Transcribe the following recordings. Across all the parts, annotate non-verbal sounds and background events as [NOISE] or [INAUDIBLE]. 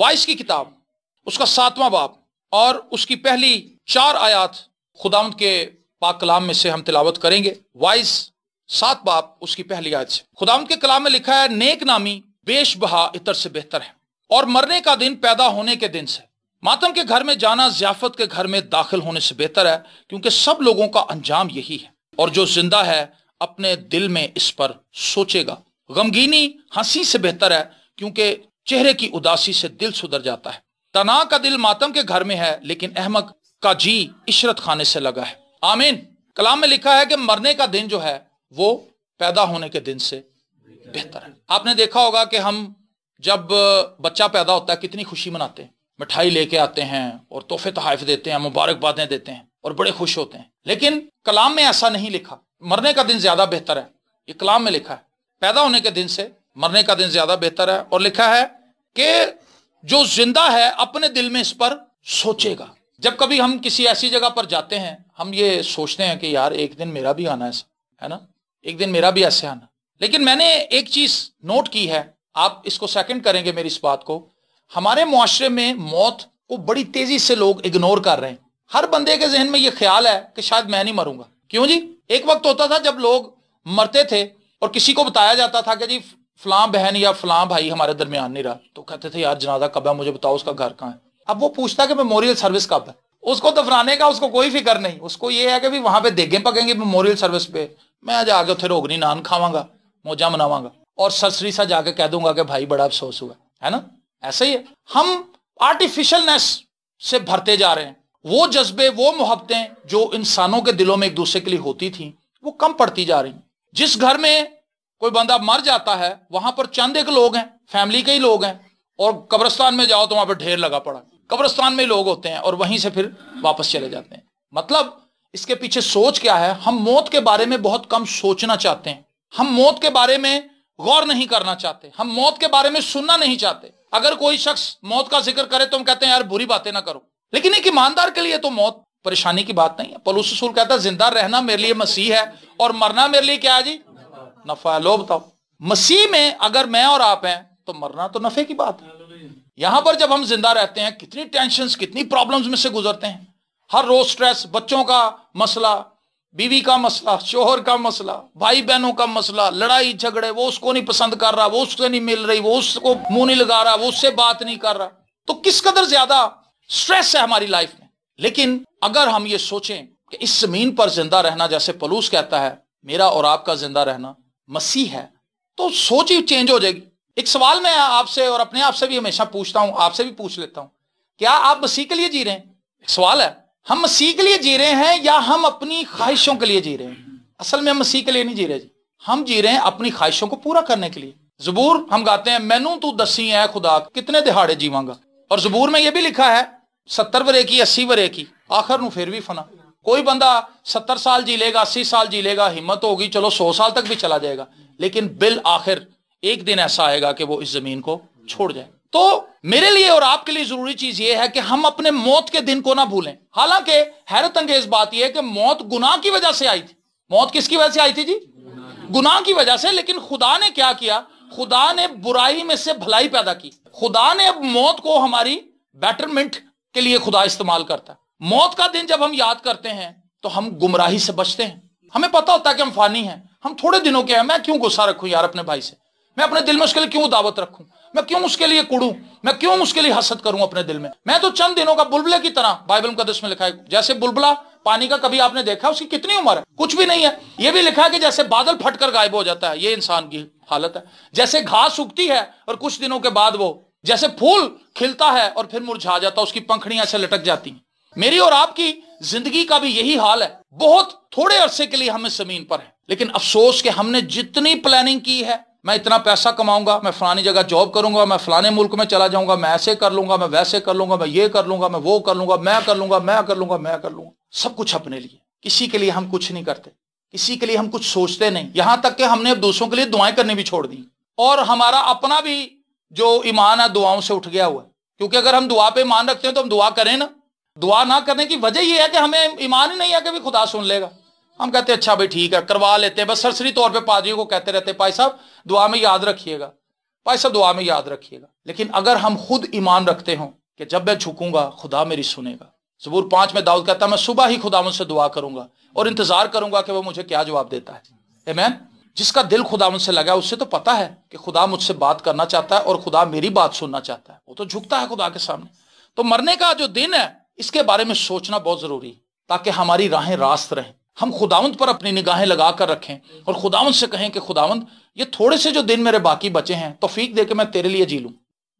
Voice کی کتاب اس کا ساتواں باپ اور اس کی پہلی چار آیات خداوند کے پاک کلام میں سے ہم تلاوت کریں گے وائس سات اس کی پہلی آیت سے خداوند کے کلام میں لکھا ہے نیک نامی بیش بہا سے بہتر ہے اور مرنے کا دن پیدا ہونے کے دن سے ماتم کے گھر میں جانا ضیافت کے گھر میں داخل ہونے سے بہتر ہے کیونکہ سب لوگوں کا انجام یہی ہے اور جو زندہ ہے اپنے دل میں اس پر سوچے گا غمگینی ہنسی سے بہتر ہے کیونکہ چہرے کی اداسی سے دل سدھر جاتا ہے تنا کا دل ماتم کے گھر میں ہے لیکن احمد کا جی عشرت خانے سے لگا ہے آمین کلام میں لکھا ہے کہ مرنے کا دن جو ہے وہ پیدا ہونے کے دن سے بہتر ہے آپ نے دیکھا ہوگا کہ ہم جب بچہ پیدا ہوتا ہے کتنی خوشی مناتے ہیں مٹھائی لے کے آتے ہیں اور تحفے تحائف دیتے ہیں مبارکبادیں دیتے ہیں اور بڑے خوش ہوتے ہیں لیکن کلام میں ایسا نہیں لکھا مرنے کا دن زیادہ بہتر ہے یہ کلام میں لکھا ہے پیدا ہونے کے دن سے مرنے کا دن زیادہ بہتر ہے اور لکھا ہے کہ جو زندہ ہے اپنے دل میں اس پر سوچے گا جب کبھی ہم کسی ایسی جگہ پر جاتے ہیں ہم یہ سوچتے ہیں کہ یار ایک دن میرا بھی آنا ہے نا ایک دن میرا بھی ایسے آنا لیکن میں نے ایک چیز نوٹ کی ہے آپ اس کو سیکنڈ کریں گے میری اس بات کو ہمارے معاشرے میں موت کو بڑی تیزی سے لوگ اگنور کر رہے ہیں ہر بندے کے ذہن میں یہ خیال ہے کہ شاید میں نہیں مروں گا کیوں جی ایک وقت ہوتا تھا جب لوگ مرتے تھے اور کسی کو بتایا جاتا تھا کہ جی فلاں بہن یا فلاں بھائی ہمارے درمیان نہیں رہا تو کہتے تھے یار جنازہ کب ہے مجھے بتاؤ اس کا گھر کہاں ہے اب وہ پوچھتا کہ میموریل سروس کب ہے اس اس کو کو کا کوئی فکر نہیں اس کو یہ ہے کہ بھی وہاں پہ پہ پکیں میموریل سروس میں جا کے اتنے روگنی نان کھاواں گا موجا مناواں اور سرسری سا جا کے کہہ دوں گا کہ بھائی بڑا افسوس ہوا ہے نا ایسا ہی ہے ہم آرٹیفیشل سے بھرتے جا رہے ہیں وہ جذبے وہ محبتیں جو انسانوں کے دلوں میں ایک دوسرے کے لیے ہوتی تھیں وہ کم پڑتی جا رہی ہیں جس گھر میں کوئی بندہ مر جاتا ہے وہاں پر چند ایک لوگ ہیں فیملی کے ہی لوگ ہیں اور قبرستان میں جاؤ تو وہاں پہ ڈھیر لگا پڑا قبرستان میں لوگ ہوتے ہیں اور وہیں سے پھر واپس چلے جاتے ہیں مطلب اس کے پیچھے سوچ کیا ہے ہم موت کے بارے میں بہت کم سوچنا چاہتے ہیں ہم موت کے بارے میں غور نہیں کرنا چاہتے ہم موت کے بارے میں سننا نہیں چاہتے اگر کوئی شخص موت کا ذکر کرے تو ہم کہتے ہیں یار بری باتیں نہ کرو لیکن ایک ایماندار کے لیے تو موت پریشانی کی بات نہیں ہے پلوس سسول کہتا ہے زندہ رہنا میرے لیے مسیح ہے اور مرنا میرے لیے کیا ہے جی نفع لو بتاؤ مسیح میں اگر میں اور آپ ہیں تو مرنا تو نفع کی بات ہے یہاں پر جب ہم زندہ رہتے ہیں کتنی ٹینشنز کتنی پرابلمز میں سے گزرتے ہیں ہر روز سٹریس بچوں کا مسئلہ بیوی کا مسئلہ شوہر کا مسئلہ بھائی بہنوں کا مسئلہ لڑائی جھگڑے وہ اس کو نہیں پسند کر رہا وہ اس سے نہیں مل رہی وہ اس کو منہ نہیں لگا رہا وہ اس سے بات نہیں کر رہا تو کس قدر زیادہ سٹریس ہے ہماری لائف میں لیکن اگر ہم یہ سوچیں کہ اس زمین پر زندہ رہنا جیسے پلوس کہتا ہے میرا اور آپ کا زندہ رہنا مسیح ہے تو سوچ ہی چینج ہو جائے گی ایک سوال میں آپ سے اور اپنے آپ سے بھی ہمیشہ پوچھتا ہوں آپ سے بھی پوچھ لیتا ہوں کیا آپ مسیح کے لیے جی رہے ہیں ایک سوال ہے ہم مسیح کے لیے جی رہے ہیں یا ہم اپنی خواہشوں کے لیے جی رہے ہیں اصل میں ہم مسیح کے لیے نہیں جی رہے جی ہم جی رہے ہیں اپنی خواہشوں کو پورا کرنے کے لیے زبور ہم گاتے ہیں میں نو دسی ہے خدا کتنے دہاڑے جیواں گا اور زبور میں یہ بھی لکھا ہے ستر ورے کی اسی ورے کی آخر نو پھر بھی فنا کوئی بندہ ستر سال جی لے گا اسی سال جی لے گا ہمت ہوگی چلو سو سال تک بھی چلا جائے گا لیکن بل آخر ایک دن ایسا آئے گا کہ وہ اس زمین کو چھوڑ جائے تو میرے لیے اور آپ کے لیے ضروری چیز یہ ہے کہ ہم اپنے موت کے دن کو نہ بھولیں حالانکہ حیرت انگیز بات یہ ہے کہ موت گنا کی وجہ سے آئی تھی موت کس کی وجہ سے آئی تھی جی گنا کی وجہ سے لیکن خدا نے کیا کیا خدا نے برائی میں سے بھلائی پیدا کی خدا نے اب موت کو ہماری بیٹرمنٹ کے لیے خدا استعمال کرتا ہے موت کا دن جب ہم یاد کرتے ہیں تو ہم گمراہی سے بچتے ہیں ہمیں پتا ہوتا ہے کہ ہم فانی ہیں ہم تھوڑے دنوں کے ہیں میں کیوں گسا رکھوں یار اپنے بھائی سے میں اپنے دل میں اس کے لیے کیوں دعوت رکھوں میں کیوں اس کے لیے کڑوں میں کیوں اس کے لیے حسد کروں اپنے دل میں میں تو چند دنوں کا بلبلے کی طرح بائبل مقدس میں لکھا ہے جیسے بلبلا پانی کا کبھی آپ نے دیکھا اس کی کتنی عمر ہے کچھ بھی نہیں ہے یہ بھی لکھا ہے کہ جیسے بادل پھٹ کر غائب ہو جاتا ہے یہ انسان کی حالت ہے جیسے گھاس اگتی ہے اور کچھ دنوں کے بعد وہ جیسے پھول کھلتا ہے اور پھر مرجھا جاتا ہے اس کی پنکھڑیاں ایسے لٹک جاتی ہیں میری اور آپ کی زندگی کا بھی یہی حال ہے بہت تھوڑے عرصے کے لیے ہم اس زمین پر ہیں لیکن افسوس کہ ہم نے جتنی پلاننگ کی ہے میں اتنا پیسہ کماؤں گا میں فلانی جگہ جاب کروں گا میں فلانے ملک میں چلا جاؤں گا میں ایسے کر لوں گا میں ویسے کر لوں گا میں یہ کر لوں گا میں وہ کر لوں گا میں کر لوں گا میں کر لوں گا میں کر لوں گا سب کچھ اپنے لیے کسی کے لیے ہم کچھ نہیں کرتے کسی کے لیے ہم کچھ سوچتے نہیں یہاں تک کہ ہم نے اب دوسروں کے لیے دعائیں کرنے بھی چھوڑ دی اور ہمارا اپنا بھی جو ایمان ہے دعاؤں سے اٹھ گیا ہوا ہے کیونکہ اگر ہم دعا پہ ایمان رکھتے ہیں تو ہم دعا کریں نا دعا نہ کرنے کی وجہ یہ ہے کہ ہمیں ایمان ہی نہیں ہے کہ بھی خدا سن لے گا ہم کہتے ہیں اچھا بھائی ٹھیک ہے کروا لیتے ہیں بس سرسری طور پہ پادریوں کو کہتے رہتے ہیں پائی صاحب دعا میں یاد رکھیے گا پائی صاحب دعا میں یاد رکھیے گا لیکن اگر ہم خود ایمان رکھتے ہوں کہ جب میں جھکوں گا خدا میری سنے گا زبور پانچ میں داؤد کہتا ہے میں صبح ہی خدا مجھ سے دعا کروں گا اور انتظار کروں گا کہ وہ مجھے کیا جواب دیتا ہے ایمین جس کا دل خدا مجھ سے لگا ہے اس سے تو پتا ہے کہ خدا مجھ سے بات کرنا چاہتا ہے اور خدا میری بات سننا چاہتا ہے وہ تو جھکتا ہے خدا کے سامنے تو مرنے کا جو دن ہے اس کے بارے میں سوچنا بہت ضروری ہے تاکہ ہماری راہیں راست رہیں ہم خداوند پر اپنی نگاہیں لگا کر رکھیں اور خداوند سے کہیں کہ خداوند یہ تھوڑے سے جو دن میرے باقی بچے ہیں توفیق دے کے جی لوں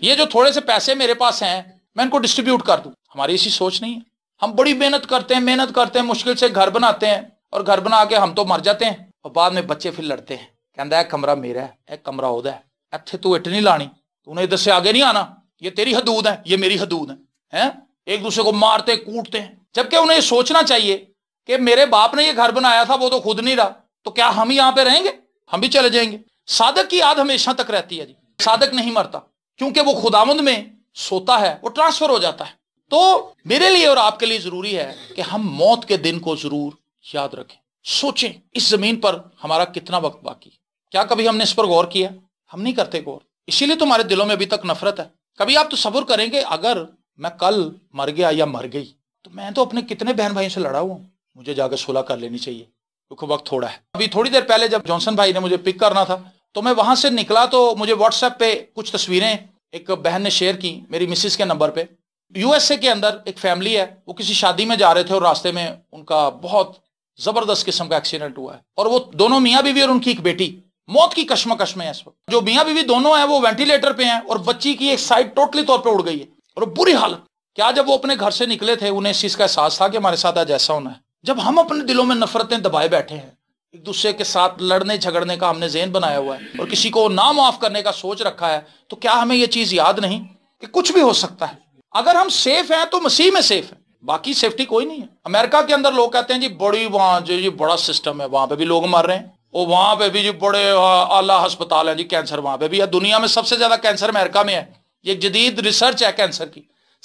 یہ جو تھوڑے سے پیسے میرے پاس ہیں میں ان کو ڈسٹریبیوٹ کر دوں ہماری ایسی سوچ نہیں ہے ہم بڑی محنت کرتے ہیں محنت کرتے ہیں مشکل سے گھر بناتے ہیں اور گھر بنا کے ہم تو مر جاتے ہیں اور بعد میں بچے پھر لڑتے ہیں ہے کمرہ میرا ہے ایک کمرہ ہے اتھے تو نہیں لانی تو انہیں ادھر سے آگے نہیں آنا یہ تیری حدود ہے یہ میری حدود ہے ایک دوسرے کو مارتے کوٹتے ہیں جبکہ انہیں یہ سوچنا چاہیے کہ میرے باپ نے یہ گھر بنایا تھا وہ تو خود نہیں رہا تو کیا ہم ہی یہاں پہ رہیں گے ہم بھی چلے جائیں گے صادق کی یاد ہمیشہ تک رہتی ہے جی صادق نہیں مرتا کیونکہ وہ خداوند میں سوتا ہے وہ ٹرانسفر ہو جاتا ہے تو میرے لیے اور آپ کے لیے ضروری ہے کہ ہم موت کے دن کو ضرور یاد رکھیں سوچیں اس زمین پر ہمارا کتنا وقت باقی کیا کبھی ہم نے اس پر غور کیا ہم نہیں کرتے غور اسی لیے تمہارے دلوں میں ابھی تک نفرت ہے کبھی آپ تو صبر کریں گے اگر میں کل مر گیا یا مر گئی تو میں تو اپنے کتنے بہن بھائیوں سے لڑا ہوا ہوں مجھے جا کے صلح کر لینی چاہیے کیونکہ وقت تھوڑا ہے ابھی تھوڑی دیر پہلے جب جانسن بھائی نے مجھے پک کرنا تھا تو میں وہاں سے نکلا تو مجھے واٹس ایپ پہ کچھ تصویریں ایک بہن نے شیئر کی میری مسز کے نمبر پہ یو ایس اے کے اندر ایک فیملی ہے وہ کسی شادی میں جا رہے تھے اور راستے میں ان کا بہت زبردست قسم کا ایکسیڈنٹ ہوا ہے اور وہ دونوں میاں بیوی اور ان کی ایک بیٹی موت کی کشمکش میں ہے اس وقت جو میاں بیوی دونوں ہیں وہ وینٹیلیٹر پہ ہیں اور بچی کی ایک سائڈ ٹوٹلی طور پہ اڑ گئی ہے اور بری حالت کیا جب وہ اپنے گھر سے نکلے تھے انہیں اس چیز کا احساس تھا کہ ہمارے ساتھ آج ایسا ہونا ہے جب ہم اپنے دلوں میں نفرتیں دبائے بیٹھے ہیں ایک دوسرے کے ساتھ لڑنے جھگڑنے کا ہم نے ذہن بنایا ہوا ہے اور کسی کو نہ معاف کرنے کا سوچ رکھا ہے تو کیا ہمیں یہ چیز یاد نہیں کہ کچھ بھی ہو سکتا ہے اگر ہم سیف ہیں تو مسیح میں سیف ہیں باقی سیفٹی کوئی نہیں ہے امریکہ کے اندر لوگ کہتے ہیں جی بڑی وہاں جو جی، جی بڑا سسٹم ہے وہاں پہ بھی لوگ مر رہے ہیں اور وہاں پہ بھی جی، بڑے اعلیٰ ہسپتال ہیں جی کینسر وہاں پہ بھی ہے دنیا میں سب سے زیادہ کینسر امریکہ میں ہے یہ جدید ریسرچ ہے کینسر کی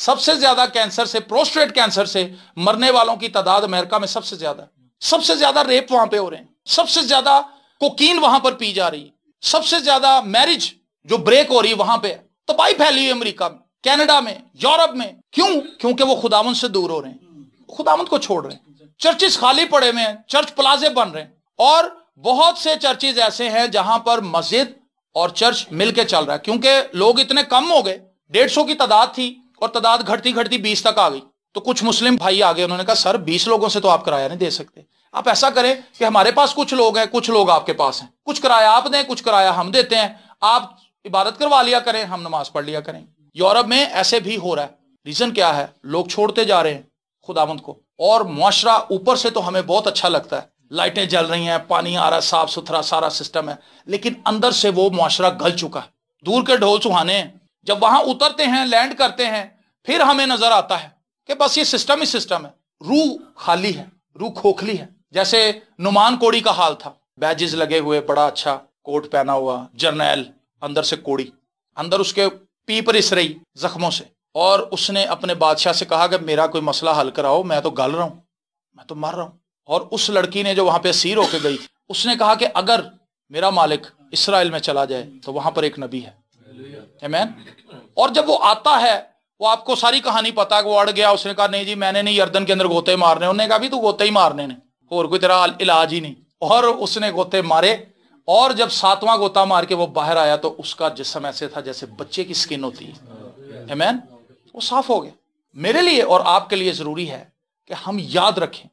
سب سے زیادہ کینسر سے پروسٹریٹ کینسر سے مرنے والوں کی تعداد امریکہ میں سب سے زیادہ سب سے زیادہ ریپ وہاں پہ ہو رہے ہیں سب سے زیادہ کوکین وہاں پر پی جا رہی ہے سب سے زیادہ میرج جو بریک ہو رہی ہے وہاں پہ تباہی پھیلی ہوئی امریکہ میں کینیڈا میں یورپ میں کیوں کیونکہ وہ خداون سے دور ہو رہے ہیں خداون کو چھوڑ رہے ہیں چرچز خالی پڑے ہوئے ہیں چرچ پلازے بن رہے ہیں اور بہت سے چرچز ایسے ہیں جہاں پر مسجد اور چرچ مل کے چل رہا ہے کیونکہ لوگ اتنے کم ہو گئے ڈیڑھ سو کی تعداد تھی اور تعداد گھٹتی گھٹتی بیس تک آ گئی تو کچھ مسلم بھائی انہوں نے کہا سر بیس لوگوں سے تو آپ کرایہ نہیں دے سکتے آپ ایسا کریں کہ ہمارے پاس کچھ لوگ ہیں کچھ لوگ آپ کے پاس ہیں کچھ کرایہ آپ دیں کچھ کرایہ ہم دیتے ہیں آپ عبادت کروا لیا کریں ہم نماز پڑھ لیا کریں یورپ میں ایسے بھی ہو رہا ہے ریزن کیا ہے لوگ چھوڑتے جا رہے ہیں خدا کو اور معاشرہ اوپر سے تو ہمیں بہت اچھا لگتا ہے لائٹیں جل رہی ہیں پانی آ رہا ہے صاف ستھرا سارا سسٹم ہے لیکن اندر سے وہ معاشرہ گل چکا ہے دور کے ڈھول سہانے ہیں جب وہاں اترتے ہیں لینڈ کرتے ہیں پھر ہمیں نظر آتا ہے کہ بس یہ سسٹم ہی سسٹم ہے روح خالی ہے روح کھوکھلی ہے جیسے نمان کوڑی کا حال تھا بیجز لگے ہوئے بڑا اچھا کوٹ پہنا ہوا جرنیل اندر سے کوڑی اندر اس کے اس رہی زخموں سے اور اس نے اپنے بادشاہ سے کہا کہ میرا کوئی مسئلہ حل کراؤ میں تو گل رہا ہوں میں تو مر رہا ہوں اور اس لڑکی نے جو وہاں پہ سیر ہو کے گئی اس نے کہا کہ اگر میرا مالک اسرائیل میں چلا جائے تو وہاں پر ایک نبی ہے ایمین اور جب وہ آتا ہے وہ آپ کو ساری کہانی پتا کہ وہ اڑ گیا اس نے کہا نہیں جی میں نے نہیں اردن کے اندر گوتے مارنے انہوں نے کہا بھی تو گوتے ہی مارنے نے اور کوئی طرح علاج ہی نہیں اور اس نے گوتے مارے اور جب ساتواں گوتا مار کے وہ باہر آیا تو اس کا جسم ایسے تھا جیسے بچے کی سکن ہوتی ہے ایمین وہ صاف ہو گیا میرے لیے اور آپ کے لیے ضروری ہے کہ ہم یاد رکھیں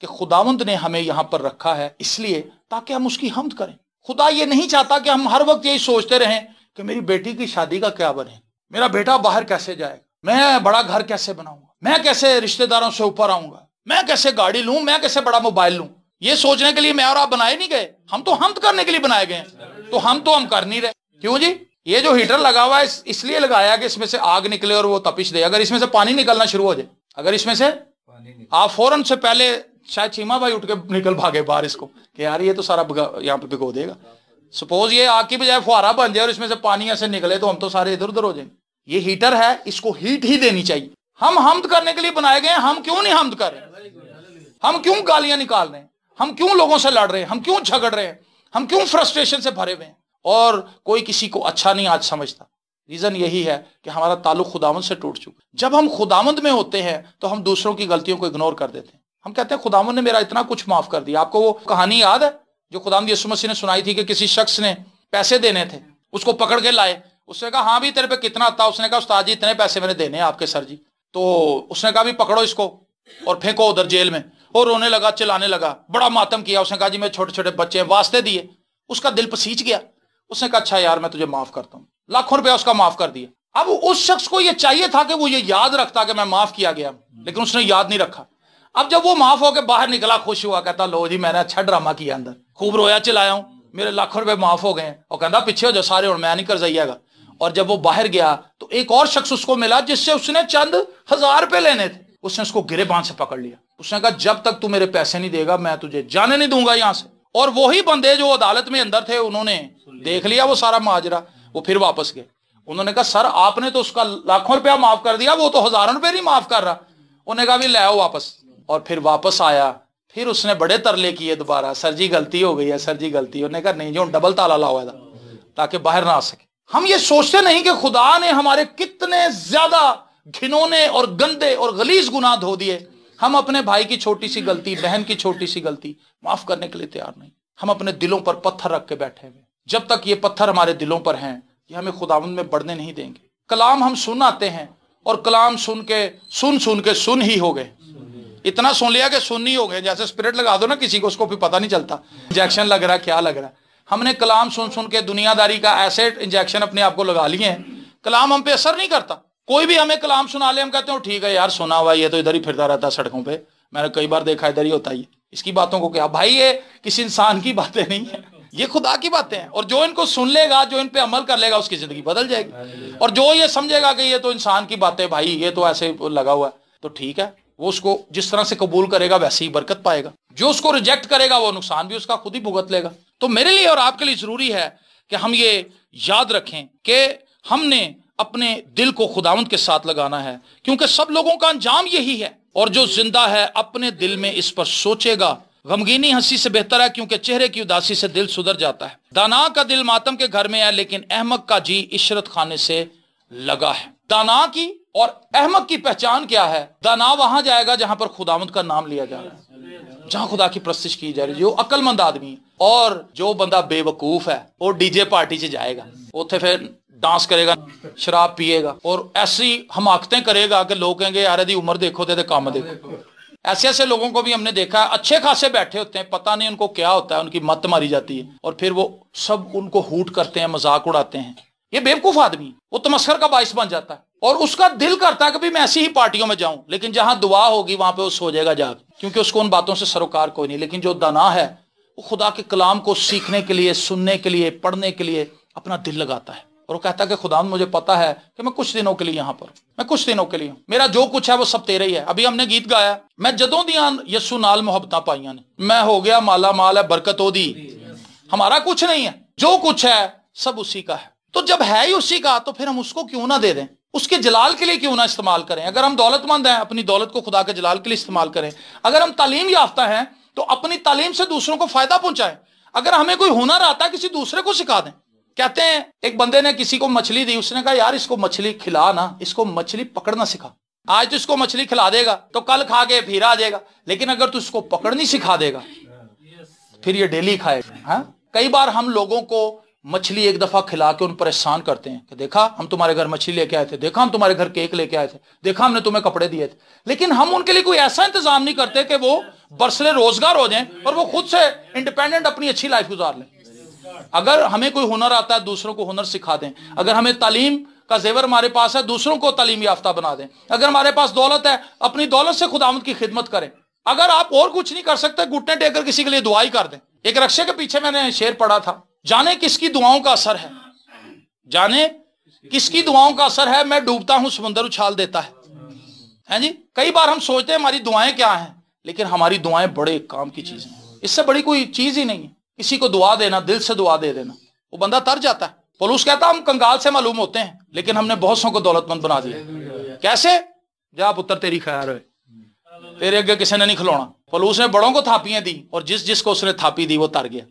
کہ خداوند نے ہمیں یہاں پر رکھا ہے اس لیے تاکہ ہم اس کی حمد کریں خدا یہ نہیں چاہتا کہ ہم ہر وقت یہی سوچتے رہیں کہ میری بیٹی کی شادی کا کیا بنے میرا بیٹا باہر کیسے جائے گا میں بڑا گھر کیسے گا میں کیسے رشتہ داروں سے اوپر گا میں میں کیسے کیسے گاڑی لوں بڑا موبائل لوں یہ سوچنے کے لیے میں اور آپ بنائے نہیں گئے ہم تو حمد کرنے کے لیے بنائے گئے ہیں تو ہم تو ہم کر نہیں رہے کیوں جی یہ جو ہیٹر لگا ہوا ہے اس لیے لگایا کہ اس میں سے آگ نکلے اور وہ تپش دے اگر اس میں سے پانی نکلنا شروع ہو جائے اگر اس میں سے آپ فوراً سے پہلے شاید چیما بھائی اٹھ کے نکل بھاگے باہر اس کو کہ یار یہ تو سارا یہاں پہ بھگو دے گا سپوز یہ آگ کی بجائے فوارا بن جائے اور اس میں سے پانی ایسے نکلے تو ہم تو سارے ادھر ادھر ہو جائیں گے یہ ہیٹر ہے اس کو ہیٹ ہی دینی چاہیے ہم حمد کرنے کے لیے بنائے گئے ہیں ہم کیوں نہیں حمد کر رہے ہیں ہم کیوں گالیاں نکال رہے ہیں ہم کیوں لوگوں سے لڑ رہے ہیں ہم کیوں جھگڑ رہے ہیں ہم کیوں فرسٹریشن سے بھرے ہوئے ہیں اور کوئی کسی کو اچھا نہیں آج سمجھتا ریزن یہی ہے کہ ہمارا تعلق خداوند سے ٹوٹ چکا جب ہم خداوند میں ہوتے ہیں تو ہم دوسروں کی غلطیوں کو اگنور کر دیتے ہیں ہم کہتے ہیں خداون نے میرا اتنا کچھ معاف کر دیا آپ کو وہ کہانی یاد ہے جو خدام یسو مسیح نے سنائی تھی کہ کسی شخص نے پیسے دینے تھے اس کو پکڑ کے لائے اس نے کہا ہاں بھی تیرے پہ کتنا تھا اس نے کہا استاد جی اتنے پیسے میں نے دینے آپ کے سر جی تو اس نے کہا بھی پکڑو اس کو اور پھینکو ادھر جیل میں اور رونے لگا چلانے لگا بڑا ماتم کیا اس نے کہا جی میں چھوٹے چھوٹے بچے ہیں واسطے دیے اس کا دل پسیچ گیا اس نے کہا اچھا یار میں تجھے معاف کرتا ہوں لاکھوں روپیہ اس کا معاف کر دیا اب اس شخص کو یہ چاہیے تھا کہ وہ یہ یاد رکھتا کہ میں معاف کیا گیا لیکن اس نے یاد نہیں رکھا اب جب وہ معاف ہو کے باہر نکلا خوش ہوا کہتا لو جی میں نے اچھا ڈراما کیا اندر خوب رویا چلایا ہوں میرے لاکھوں روپے معاف ہو گئے اور کہتا پیچھے ہو سارے اور میں نہیں کر جائیے گا اور جب وہ باہر گیا تو ایک اور شخص اس کو ملا جس سے اس نے چند ہزار روپے لینے تھے اس اس نے کو گرے باندھ سے پکڑ لیا اس نے کہا جب تک تو میرے پیسے نہیں دے گا میں تجھے جانے نہیں دوں گا یہاں سے اور وہی بندے جو عدالت میں اندر تھے انہوں نے دیکھ لیا وہ سارا ماجرا وہ پھر واپس گئے انہوں نے کہا سر آپ نے تو اس کا لاکھوں روپیہ معاف کر دیا وہ تو ہزاروں روپے نہیں معاف کر رہا انہوں نے کہا بھی لے آؤ واپس اور پھر واپس آیا پھر اس نے بڑے ترلے کیے دوبارہ سر جی غلطی ہو گئی ہے سر جی غلطی نے کہا جی، ہونے کا ڈبل تالا لا ہوا تھا تاکہ باہر نہ آ سکے ہم یہ سوچتے نہیں کہ خدا نے ہمارے کتنے زیادہ گھنونے اور گندے اور غلیظ گناہ دھو دیے ہم اپنے بھائی کی چھوٹی سی غلطی بہن کی چھوٹی سی غلطی معاف کرنے کے لیے تیار نہیں ہم اپنے دلوں پر پتھر رکھ کے بیٹھے ہوئے جب تک یہ پتھر ہمارے دلوں پر ہیں یہ ہمیں خداون میں بڑھنے نہیں دیں گے کلام ہم سن آتے ہیں اور کلام سن کے سن سن کے سن ہی ہو گئے اتنا سن لیا کہ سن نہیں گئے جیسے اسپرٹ لگا دو نا کسی کو اس کو بھی پتہ نہیں چلتا انجیکشن لگ رہا کیا لگ رہا ہم نے کلام سن سن کے دنیا داری کا ایسے انجیکشن اپنے آپ کو لگا لیے کلام ہم پہ اثر نہیں کرتا کوئی بھی ہمیں کلام سنا لے ہم کہتے ہیں ٹھیک ہے یار سنا ہوا یہ تو ادھر ہی پھرتا رہتا ہے سڑکوں پہ میں نے کئی بار دیکھا ادھر ہی ہوتا ہی اس کی باتوں کو کیا بھائی یہ کسی انسان کی باتیں نہیں ہیں یہ خدا کی باتیں ہیں اور جو ان کو سن لے گا جو ان پہ عمل کر لے گا اس کی زندگی بدل جائے گی اور جو یہ سمجھے گا کہ یہ تو انسان کی باتیں بھائی یہ تو ایسے لگا ہوا ہے تو ٹھیک ہے وہ اس کو جس طرح سے قبول کرے گا ویسے ہی برکت پائے گا جو اس کو ریجیکٹ کرے گا وہ نقصان بھی اس کا خود ہی بھگت لے گا تو میرے لیے اور آپ کے لیے ضروری ہے کہ ہم یہ یاد رکھیں کہ ہم نے اپنے دل کو خداوند کے ساتھ لگانا ہے کیونکہ سب لوگوں کا انجام یہی ہے اور جو زندہ ہے اپنے دل میں اس پر سوچے گا غمگینی ہنسی سے بہتر ہے کیونکہ چہرے کی اداسی سے دل سدھر جاتا ہے دانا کا دل ماتم کے گھر میں ہے لیکن احمد کا جی عشرت خانے سے لگا ہے دانا کی اور احمد کی پہچان کیا ہے دانا وہاں جائے گا جہاں پر خداوند کا نام لیا جائے جہاں خدا کی پرستش کی جا رہی ہے جو عقل مند آدمی اور جو بندہ بے وقوف ہے وہ ڈی جے پارٹی سے جائے گا پھر ڈانس کرے گا شراب پیے گا اور ایسی ہماکتیں کرے گا کہ لوگ کہیں گے یار عمر دیکھو دے کام دیکھو ایسے ایسے لوگوں کو بھی ہم نے دیکھا ہے اچھے خاصے بیٹھے ہوتے ہیں پتہ نہیں ان کو کیا ہوتا ہے ان کی مت ماری جاتی ہے اور پھر وہ سب ان کو ہوٹ کرتے ہیں مذاق اڑاتے ہیں یہ بیوقوف آدمی وہ تمسکر کا باعث بن جاتا ہے اور اس کا دل کرتا ہے کہ بھی میں ایسی ہی پارٹیوں میں جاؤں لیکن جہاں دعا ہوگی وہاں پہ وہ سو جائے گا جا کے ان باتوں سے سروکار کوئی نہیں لیکن جو دنا ہے وہ خدا کے کلام کو سیکھنے کے لیے سننے کے لیے پڑھنے کے لیے اپنا دل لگاتا ہے اور وہ کہتا ہے کہ خدا مجھے پتا ہے کہ میں کچھ دنوں کے لیے یہاں پر میں کچھ دنوں کے لیے ہوں میرا جو کچھ ہے وہ سب تیرے ہی ہے ابھی ہم نے گیت گایا میں جدوں دیا یسو نال محبت نے میں ہو گیا مالا مال ہے برکت ہمارا کچھ نہیں ہے جو کچھ ہے سب اسی کا ہے تو جب ہے ہی اسی کا تو پھر ہم اس کو کیوں نہ دے دیں اس کے جلال کے لیے کیوں نہ استعمال کریں اگر ہم دولت مند ہیں اپنی دولت کو خدا کے جلال کے لیے استعمال کریں اگر ہم تعلیم یافتہ ہیں تو اپنی تعلیم سے دوسروں کو فائدہ پہنچائیں اگر ہمیں کوئی ہنر آتا ہے کسی دوسرے کو سکھا دیں کہتے ہیں ایک بندے نے کسی کو مچھلی دی اس نے کہا یار اس کو مچھلی کھلا نا اس کو مچھلی پکڑنا سکھا آج تو اس کو مچھلی کھلا دے گا تو کل کھا کے پھر آ جائے گا لیکن اگر تو اس کو پکڑنی سکھا دے گا پھر یہ ڈیلی کھائے گا ہاں؟ کئی بار ہم لوگوں کو مچھلی ایک دفعہ کھلا کے ان پر احسان کرتے ہیں کہ دیکھا ہم تمہارے گھر مچھلی لے کے آئے تھے دیکھا ہم تمہارے گھر کیک لے کے آئے تھے دیکھا ہم نے تمہیں کپڑے دیے تھے لیکن ہم ان کے لیے کوئی ایسا انتظام نہیں کرتے کہ وہ برسلے روزگار ہو جائیں اور وہ خود سے انڈیپینڈنٹ اپنی اچھی لائف گزار لیں اگر ہمیں کوئی ہنر آتا ہے دوسروں کو ہنر سکھا دیں اگر ہمیں تعلیم کا زیور ہمارے پاس ہے دوسروں کو تعلیم یافتہ بنا دیں اگر ہمارے پاس دولت ہے اپنی دولت سے خدا کی خدمت کریں اگر آپ اور کچھ نہیں کر سکتے گٹنے ٹیک کر کسی کے لیے دعائی کر دیں ایک رکشے کے پیچھے میں نے شیر پڑا تھا جانے کس کی دعاؤں کا اثر ہے جانے کس کی دعاؤں کا اثر ہے میں ڈوبتا ہوں سمندر اچھال دیتا ہے جی کئی بار ہم سوچتے ہیں ہماری دعائیں کیا ہیں لیکن ہماری دعائیں بڑے کام کی چیز ہیں اس سے بڑی کوئی چیز ہی نہیں ہے کسی کو دعا دینا دل سے دعا دے دینا وہ بندہ تر جاتا ہے پولوس کہتا ہم کنگال سے معلوم ہوتے ہیں لیکن ہم نے بہت سو کو دولت مند بنا دیا کیسے جا پتر تیری خیر ہوئے تیرے اگے کسی نے نہیں کھلونا پولوس نے بڑوں کو تھاپیاں دی اور جس جس کو اس نے تھاپی دی وہ تر گیا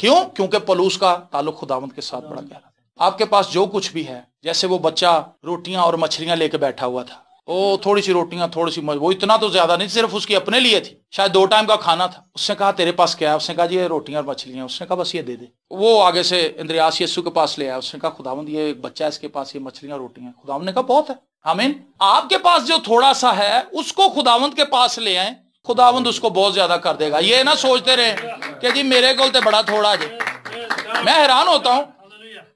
کیوں کیونکہ پلوس کا تعلق خداوند کے ساتھ بڑا گہرا رہا آپ کے پاس جو کچھ بھی ہے جیسے وہ بچہ روٹیاں اور مچھلیاں لے کے بیٹھا ہوا تھا وہ تھوڑی تھوڑی سی سی روٹیاں اتنا تو زیادہ نہیں صرف اس کی اپنے لیے تھی شاید دو ٹائم کا کھانا تھا اس نے کہا تیرے پاس کیا ہے اس نے کہا جی یہ روٹیاں اور مچھلیاں اس نے کہا بس یہ دے دے وہ آگے سے اندریاس یسو کے پاس لے آیا اس نے کہا خداوند یہ بچہ ہے اس کے پاس یہ مچھلیاں روٹیاں خداوند نے کہا بہت ہے آمین آپ کے پاس جو تھوڑا سا ہے اس کو خداوند کے پاس لے آئیں خداوند اس کو بہت زیادہ کر دے گا یہ نہ سوچتے رہے کہ جی میرے کو بڑا تھوڑا جی میں حیران ہوتا ہوں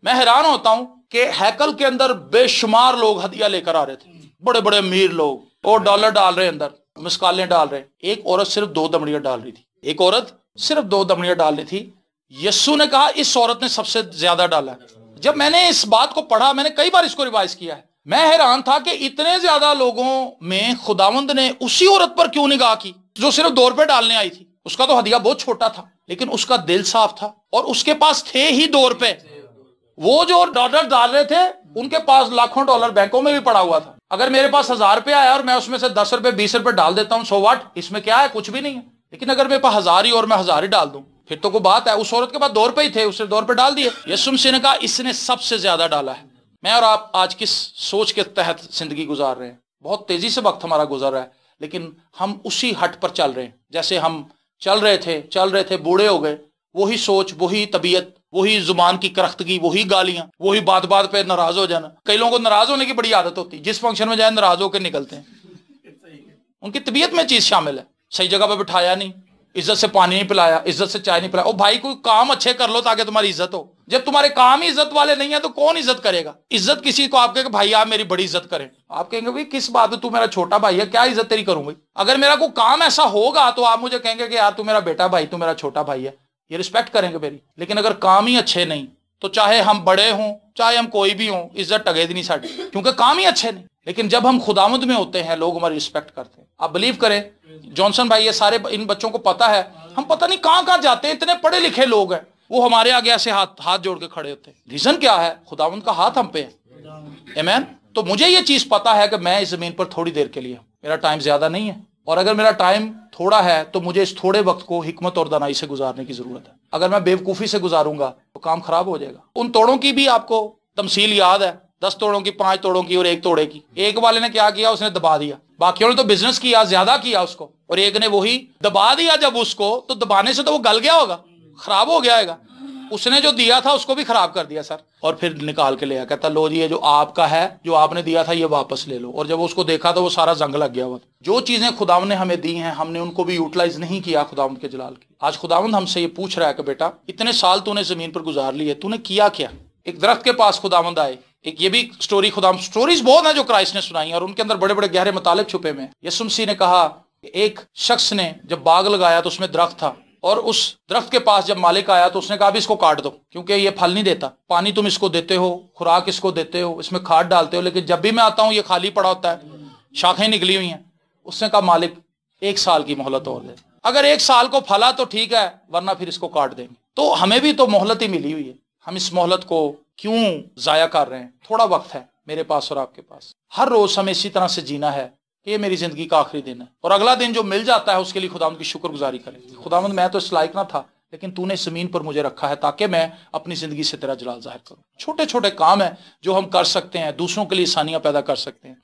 میں حیران ہوتا ہوں کہ ہیکل کے اندر بے شمار لوگ ہدیہ لے کر آ رہے تھے بڑے بڑے امیر لوگ اور ڈالر ڈال رہے اندر مسکالیں ڈال رہے ایک عورت صرف دو دمڑیاں ڈال رہی تھی ایک عورت صرف دو دمڑیاں ڈال رہی تھی یسو نے کہا اس عورت نے سب سے زیادہ ڈالا جب میں نے اس بات کو پڑھا میں نے کئی بار اس کو ریوائز کیا ہے میں حیران تھا کہ اتنے زیادہ لوگوں میں خداوند نے اسی عورت پر کیوں نگاہ کی جو صرف دور پہ ڈالنے آئی تھی اس کا تو ہدیہ بہت چھوٹا تھا لیکن اس کا دل صاف تھا اور اس کے پاس تھے ہی دور پہ وہ جو ڈالر ڈال رہے تھے ان کے پاس لاکھوں ڈالر بینکوں میں بھی پڑا ہوا تھا اگر میرے پاس ہزار روپے آیا اور میں اس میں سے دس روپے بیس روپے ڈال دیتا ہوں سو واٹ اس میں کیا ہے کچھ بھی نہیں ہے لیکن اگر میرے پاس ہزار ہی اور میں ہزار ہی ڈال دوں پھر تو کوئی بات ہے اس عورت کے پاس دو روپے ہی تھے اس نے دور روپے ڈال دیے یسم سنہ کا اس نے سب سے زیادہ ڈالا ہے میں اور آپ آج کس سوچ کے تحت زندگی گزار رہے ہیں بہت تیزی سے وقت ہمارا گزر رہا ہے لیکن ہم اسی ہٹ پر چل رہے ہیں جیسے ہم چل رہے تھے چل رہے تھے بوڑھے ہو گئے وہی سوچ وہی طبیعت وہی زبان کی کرختگی وہی گالیاں وہی بات بات پہ ناراض ہو جانا کئی لوگوں کو ناراض ہونے کی بڑی عادت ہوتی ہے جس فنکشن میں جائیں ناراض ہو کے نکلتے ہیں [LAUGHS] ان کی طبیعت میں چیز شامل ہے صحیح جگہ پہ بٹھایا نہیں عزت سے پانی نہیں پلایا عزت سے چائے نہیں پلایا وہ بھائی کوئی کام اچھے کر لو تاکہ تمہاری عزت ہو جب تمہارے کام ہی عزت والے نہیں ہیں تو کون عزت کرے گا عزت کسی کو آپ کہ بھائی آپ میری بڑی عزت کریں آپ کہیں گے بھائی کس بات میں تو میرا چھوٹا بھائی ہے کیا عزت تیری کروں گی اگر میرا کوئی کام ایسا ہوگا تو آپ مجھے کہیں گے کہ یار تو میرا بیٹا بھائی تو میرا چھوٹا بھائی ہے یہ رسپیکٹ کریں گے میری لیکن اگر کام ہی اچھے نہیں تو چاہے ہم بڑے ہوں چاہے ہم کوئی بھی ہوں عزت ٹگے دینی ساڑی کیونکہ کام ہی اچھے نہیں لیکن جب ہم خداوند میں ہوتے ہیں لوگ ہماری رسپیکٹ کرتے ہیں آپ بلیو کریں جانسن بھائی یہ سارے ان بچوں کو پتا ہے ہم پتا نہیں کہاں کہاں جاتے ہیں اتنے پڑھے لکھے لوگ ہیں وہ ہمارے آگے ایسے ہاتھ جوڑ کے کھڑے ہوتے ہیں ریزن کیا ہے خداوند کا ہاتھ ہم پہ ہے ایمین تو مجھے یہ چیز پتا ہے کہ میں اس زمین پر تھوڑی دیر کے لیے میرا ٹائم زیادہ نہیں ہے اور اگر میرا ٹائم تھوڑا ہے تو مجھے اس تھوڑے وقت کو حکمت اور دنائی سے گزارنے کی ضرورت ہے اگر میں بیوقوفی سے گزاروں گا تو کام خراب ہو جائے گا ان توڑوں کی بھی آپ کو تمثیل یاد ہے دس توڑوں کی پانچ توڑوں کی اور ایک توڑے کی ایک والے نے کیا کیا اس نے دبا دیا باقیوں نے تو بزنس کیا زیادہ کیا اس کو اور ایک نے وہی دبا دیا جب اس کو تو دبانے سے تو وہ گل گیا ہوگا خراب ہو گیا ہے اس نے جو دیا تھا اس کو بھی خراب کر دیا سر اور پھر نکال کے لیا کہتا لو جی یہ جو آپ کا ہے جو آپ نے دیا تھا یہ واپس لے لو اور جب اس کو دیکھا تو وہ سارا زنگ لگ گیا ہوا جو چیزیں خداون نے ہمیں دی ہیں ہم نے ان کو بھی یوٹیلائز نہیں کیا خداون کے جلال کی آج خداون ہم سے یہ پوچھ رہا ہے کہ بیٹا اتنے سال تو نے زمین پر گزار لی ہے نے کیا کیا ایک درخت کے پاس خداوند آئے ایک یہ بھی سٹوری خدا سٹوریز بہت ہیں جو کرائسٹ نے سنائی ہیں اور ان کے اندر بڑے بڑے گہرے مطالب چھپے میں ہیں یسمسی نے کہا کہ ایک شخص نے جب باغ لگایا تو اس میں درخت تھا اور اس درخت کے پاس جب مالک آیا تو اس نے کہا بھی اس کو کاٹ دو کیونکہ یہ پھل نہیں دیتا پانی تم اس کو دیتے ہو خوراک اس کو دیتے ہو اس میں کھاد ڈالتے ہو لیکن جب بھی میں آتا ہوں یہ خالی پڑا ہوتا ہے شاخیں نکلی ہوئی ہیں اس نے کہا مالک ایک سال کی مہلت اور دے اگر ایک سال کو پھلا تو ٹھیک ہے ورنہ پھر اس کو کاٹ دیں گے تو ہمیں بھی تو مہلت ہی ملی ہوئی ہے ہم اس مہلت کو کیوں ضائع کر رہے ہیں تھوڑا وقت ہے میرے پاس اور آپ کے پاس ہر روز ہمیں اسی طرح سے جینا ہے کہ یہ میری زندگی کا آخری دن ہے اور اگلا دن جو مل جاتا ہے اس کے لیے خدا کی شکر گزاری کریں خدا مند میں تو اس لائق نہ تھا لیکن تو نے زمین پر مجھے رکھا ہے تاکہ میں اپنی زندگی سے تیرا جلال ظاہر کروں چھوٹے چھوٹے کام ہیں جو ہم کر سکتے ہیں دوسروں کے لیے آسانیاں پیدا کر سکتے ہیں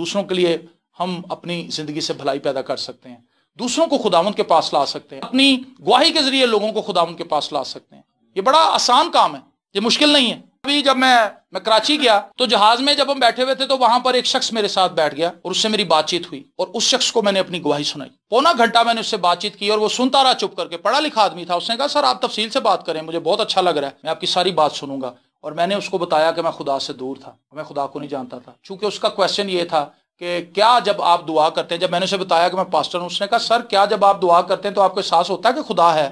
دوسروں کے لیے ہم اپنی زندگی سے بھلائی پیدا کر سکتے ہیں دوسروں کو خداون کے پاس لا سکتے ہیں اپنی گواہی کے ذریعے لوگوں کو خداون کے پاس لا سکتے ہیں یہ بڑا آسان کام ہے یہ مشکل نہیں ہے بھی جب میں میں کراچی گیا تو جہاز میں جب ہم بیٹھے ہوئے تھے تو وہاں پر ایک شخص میرے ساتھ بیٹھ گیا اور اس سے میری بات چیت ہوئی اور اس شخص کو میں نے اپنی گواہی سنائی پونا گھنٹہ میں نے اس سے بات چیت کی اور وہ سنتا رہا چپ کر کے پڑھا لکھا آدمی تھا اس نے کہا سر آپ تفصیل سے بات کریں مجھے بہت اچھا لگ رہا ہے میں آپ کی ساری بات سنوں گا اور میں نے اس کو بتایا کہ میں خدا سے دور تھا میں خدا کو نہیں جانتا تھا چونکہ اس کا کوشچن یہ تھا کہ کیا جب آپ دعا کرتے ہیں جب میں نے اسے بتایا کہ میں پاسٹر ہوں اس نے کہا سر کیا جب آپ دعا کرتے ہیں تو آپ کو احساس ہوتا ہے کہ خدا ہے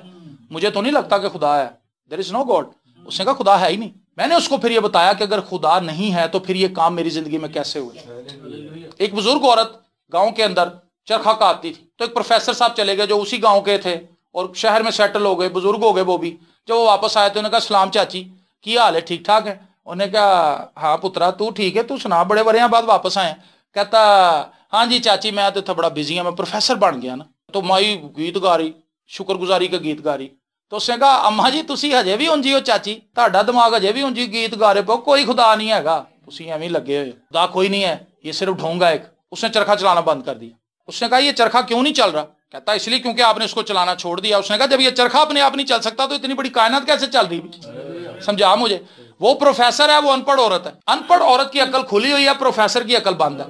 مجھے تو نہیں لگتا کہ خدا ہے دیر از نو گوڈ اس نے کہا خدا ہے ہی نہیں میں نے اس کو پھر یہ بتایا کہ اگر خدا نہیں ہے تو پھر یہ کام میری زندگی میں کیسے ہوئے ایک بزرگ عورت گاؤں کے اندر چرخا کا آتی تھی تو ایک پروفیسر صاحب چلے گئے جو اسی گاؤں کے تھے اور شہر میں سیٹل ہو گئے بزرگ ہو گئے وہ بھی جب وہ واپس آئے تو انہوں نے کہا سلام چاچی کیا حال ہے ٹھیک ٹھاک ہے انہوں نے کہا ہاں پترا تو ٹھیک ہے تو سنا بڑے برہاں بعد واپس آئے کہتا ہاں جی چاچی میں تو تھا بڑا بزی ہوں میں پروفیسر بن گیا نا تو مائی گیت گا رہی شکر گزاری کا گیت گا رہی تو اس نے کہا اما جی تھی ہجے بھی انجی ہو چاچی تا دماغ ہجے بھی انجی گیت گا رہے پو کوئی خدا نہیں ہے گا تھی ایویں لگے ہوئے خدا کوئی نہیں ہے یہ صرف ڈھونگا ایک اس نے چرخا چلانا بند کر دیا اس نے کہا یہ چرخا کیوں نہیں چل رہا کہتا اس لیے کیونکہ آپ نے اس کو چلانا چھوڑ دیا اس نے کہا جب یہ چرخہ اپنے آپ نہیں چل سکتا تو اتنی بڑی کائنات کیسے چل رہی سمجھا مجھے وہ پروفیسر ہے وہ ان پڑھ عورت ہے ان پڑھ عورت کی عقل کھلی ہوئی ہے پروفیسر کی عقل بند ہے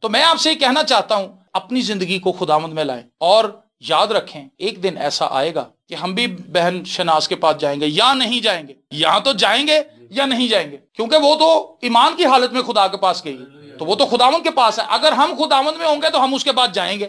تو میں آپ سے یہ کہنا چاہتا ہوں اپنی زندگی کو خدا مند میں لائیں اور یاد رکھیں ایک دن ایسا آئے گا کہ ہم بھی بہن شناس کے پاس جائیں گے یا نہیں جائیں گے یا تو جائیں گے یا نہیں جائیں گے کیونکہ وہ تو ایمان کی حالت میں خدا کے پاس گئی تو وہ تو خداون کے پاس ہے اگر ہم خداون میں ہوں گے تو ہم اس کے پاس جائیں گے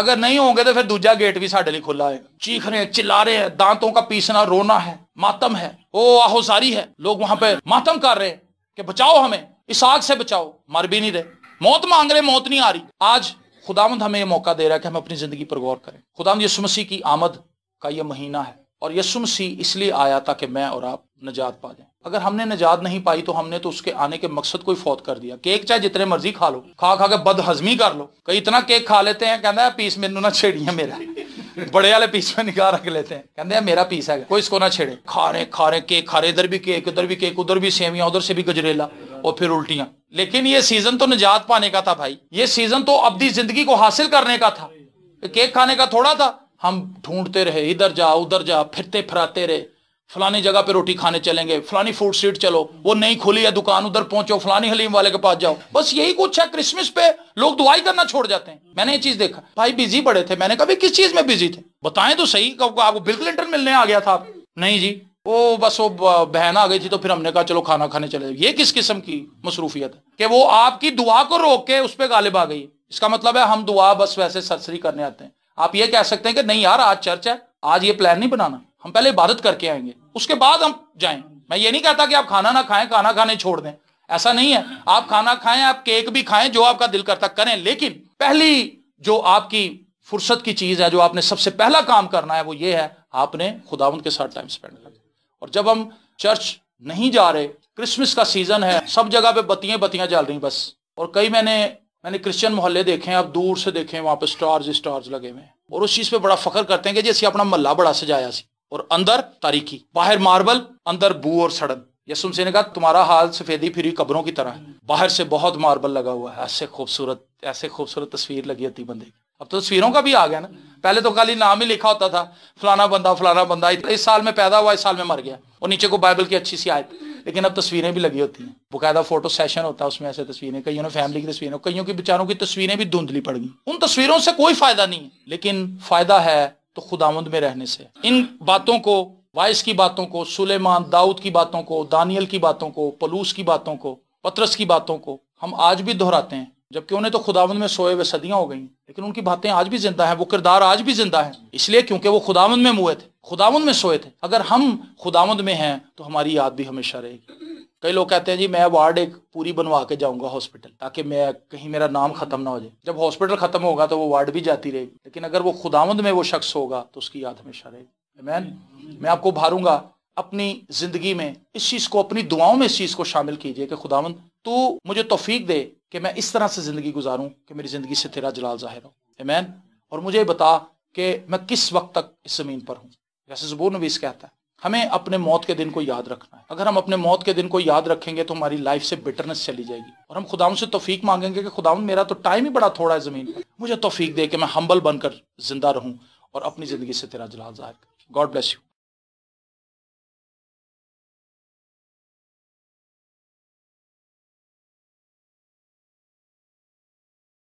اگر نہیں ہوں گے تو پھر دوجا گیٹ بھی لیے کھلا ہے چیخ رہے ہیں چلا رہے ہیں دانتوں کا پیسنا رونا ہے ماتم ہے او آہو ساری ہے لوگ وہاں پہ ماتم کر رہے ہیں کہ بچاؤ ہمیں اس آگ سے بچاؤ مر بھی نہیں رہے موت مانگ رہے موت نہیں آ رہی آج خداوند ہمیں یہ موقع دے رہا ہے کہ ہم اپنی زندگی پر غور کریں خداوند یسو مسیح کی آمد کا یہ مہینہ ہے اور یسو مسیح اس لیے آیا تھا کہ میں اور آپ نجات پا جائیں اگر ہم نے نجات نہیں پائی تو ہم نے تو اس کے آنے کے مقصد کو ہی فوت کر دیا کیک چاہے جتنے مرضی کھا لو کھا کھا کے بد ہضمی کر لو کہ اتنا کیک کھا لیتے ہیں کہنا ہے پیس میرے نہ چھیڑی میرا بڑے والے پیس میں نکال رکھ لیتے ہیں میرا پیس ہے کوئی اس کو نہ چھیڑے کھا رہے کھا رہے ادھر بھی کیک ادھر بھی کیک ادھر بھی سیمیاں ادھر سے بھی گجریلا اور پھر الٹیاں لیکن یہ سیزن تو نجات پانے کا تھا بھائی یہ سیزن تو ابدی زندگی کو حاصل کرنے کا تھا کیک کھانے کا تھوڑا تھا ہم ڈھونڈتے رہے ادھر جا ادھر جا پھرتے پھراتے رہے فلانی جگہ پہ روٹی کھانے چلیں گے فلانی فوڈ سٹریٹ چلو وہ نہیں کھلی ہے دکان ادھر پہنچو فلانی حلیم والے کے پاس جاؤ بس یہی کچھ ہے کرسمس پہ لوگ دعائی کرنا چھوڑ جاتے ہیں میں نے یہ چیز دیکھا بھائی بزی بڑے تھے میں نے کبھی کس چیز میں بزی تھے بتائیں تو صحیح آپ کو بالکل ملنے آ گیا تھا نہیں جی وہ بس وہ بہن آ گئی تھی تو پھر ہم نے کہا چلو کھانا کھانے چلے یہ کس قسم کی مصروفیت ہے کہ وہ آپ کی دعا کو روک کے اس پہ غالب آ گئی اس کا مطلب ہے ہم دعا بس ویسے سرسری کرنے آتے ہیں آپ یہ کہہ سکتے ہیں کہ نہیں یار آج چرچ ہے آج یہ پلان نہیں بنانا ہم پہلے عبادت کر کے آئیں گے اس کے بعد ہم جائیں میں یہ نہیں کہتا کہ آپ کھانا نہ کھائیں کھانا کھانے چھوڑ دیں ایسا نہیں ہے آپ کھانا کھائیں آپ کیک بھی کھائیں جو آپ کا دل کرتا کریں لیکن پہلی جو آپ کی فرصت کی چیز ہے جو آپ نے سب سے پہلا کام کرنا ہے وہ یہ ہے آپ نے خداوند کے ساتھ ٹائم اسپینڈ اور جب ہم چرچ نہیں جا رہے کرسمس کا سیزن ہے سب جگہ پہ بتیاں بتیاں جل رہی بس اور کئی میں نے میں نے کرسچن محلے دیکھے ہیں آپ دور سے دیکھے سٹارز سٹارز لگے ہوئے ہیں اور اس چیز پہ بڑا فخر کرتے ہیں کہ جیسے اپنا محلہ بڑا سجایا سی اور اندر تاریخی باہر ماربل اندر بو اور سڑن سے نے کہا تمہارا حال سفیدی پھری قبروں کی طرح ہے باہر سے بہت ماربل لگا ہوا ہے ایسے خوبصورت ایسے خوبصورت تصویر لگی ہوتی بندے کی اب تو تصویروں کا بھی آ گیا نا پہلے تو خالی نام ہی لکھا ہوتا تھا فلانا بندہ فلانا بندہ اس سال میں پیدا ہوا اس سال میں مر گیا اور نیچے کو بائبل کی اچھی سی آیت لیکن اب تصویریں بھی لگی ہوتی ہیں باقاعدہ فوٹو سیشن ہوتا ہے اس میں ایسے تصویریں کئیوں نے فیملی کی تصویریں کئیوں کی بیچاروں کی تصویریں بھی دھندلی پڑ گئیں ان تصویروں سے کوئی فائدہ نہیں ہے لیکن فائدہ ہے تو خداوند میں رہنے سے ان باتوں کو وائس کی باتوں کو سلیمان داؤد کی باتوں کو دانیل کی باتوں کو پلوس کی باتوں کو پترس کی باتوں کو ہم آج بھی دہراتے ہیں جبکہ انہیں تو خداون میں سوئے ہوئے صدیاں ہو گئیں لیکن ان کی باتیں آج بھی زندہ ہیں وہ کردار آج بھی زندہ ہیں اس لیے کیونکہ وہ خداون میں موئے تھے خداون میں سوئے تھے اگر ہم خداوند میں ہیں تو ہماری یاد بھی ہمیشہ رہے گی کئی لوگ کہتے ہیں جی میں وارڈ ایک پوری بنوا کے جاؤں گا ہاسپٹل تاکہ میں کہیں میرا نام ختم نہ ہو جائے جب ہاسپٹل ختم ہوگا تو وہ وارڈ بھی جاتی رہے گی لیکن اگر وہ خداوند میں وہ شخص ہوگا تو اس کی یاد ہمیشہ رہے گی مین میں آپ کو بھاروں گا اپنی زندگی میں اس چیز کو اپنی دعاؤں میں اس چیز کو شامل کیجیے کہ خداوند تو مجھے توفیق دے کہ میں اس طرح سے زندگی گزاروں کہ میری زندگی سے تیرا جلال ظاہر ہو ایمین اور مجھے بتا کہ میں کس وقت تک اس زمین پر ہوں جیسے زبور نویس کہتا ہے ہمیں اپنے موت کے دن کو یاد رکھنا ہے اگر ہم اپنے موت کے دن کو یاد رکھیں گے تو ہماری لائف سے بٹرنس چلی جائے گی اور ہم خداؤں سے توفیق مانگیں گے کہ خداؤں میرا تو ٹائم ہی بڑا تھوڑا ہے زمین پر مجھے توفیق دے کہ میں ہمبل بن کر زندہ رہوں اور اپنی زندگی سے تیرا جلال ظاہر گاڈ بلیس یو